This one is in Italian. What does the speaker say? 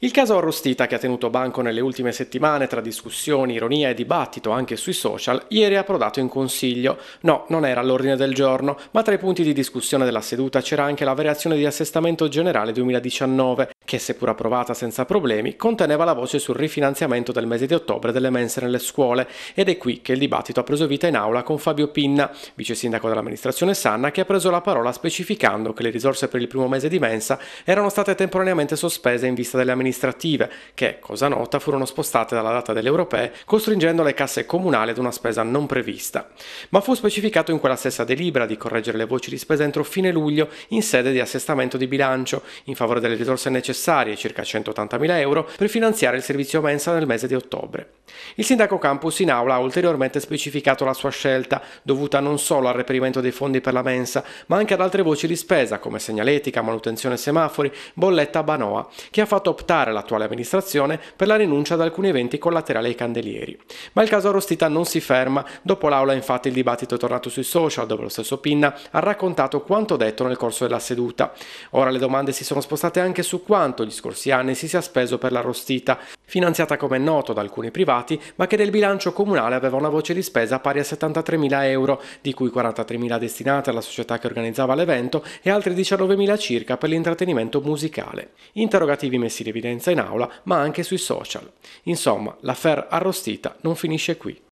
Il caso Arrostita, che ha tenuto banco nelle ultime settimane tra discussioni, ironia e dibattito anche sui social, ieri ha approdato in consiglio. No, non era all'ordine del giorno, ma tra i punti di discussione della seduta c'era anche la variazione di assestamento generale 2019, che seppur approvata senza problemi, conteneva la voce sul rifinanziamento del mese di ottobre delle mense nelle scuole ed è qui che il dibattito ha preso vita in aula con Fabio Pinna, vice sindaco dell'amministrazione Sanna, che ha preso la parola specificando che le risorse per il primo mese di mensa erano state temporaneamente sospese in vista delle amministrative, che, cosa nota, furono spostate dalla data delle europee, costringendo le casse comunali ad una spesa non prevista. Ma fu specificato in quella stessa delibera di correggere le voci di spesa entro fine luglio in sede di assestamento di bilancio, in favore delle risorse necessarie necessarie, circa 180.000 euro, per finanziare il servizio mensa nel mese di ottobre. Il sindaco Campus in aula ha ulteriormente specificato la sua scelta, dovuta non solo al reperimento dei fondi per la mensa, ma anche ad altre voci di spesa come segnaletica, manutenzione semafori, bolletta Banoa, che ha fatto optare l'attuale amministrazione per la rinuncia ad alcuni eventi collaterali ai candelieri. Ma il caso Rostita non si ferma, dopo l'aula infatti il dibattito è tornato sui social, dove lo stesso Pinna ha raccontato quanto detto nel corso della seduta. Ora le domande si sono spostate anche su quanto quanto gli scorsi anni si sia speso per l'arrostita, finanziata come è noto da alcuni privati, ma che nel bilancio comunale aveva una voce di spesa pari a 73.000 euro, di cui 43.000 destinate alla società che organizzava l'evento e altri 19.000 circa per l'intrattenimento musicale. Interrogativi messi in evidenza in aula, ma anche sui social. Insomma, l'affair arrostita non finisce qui.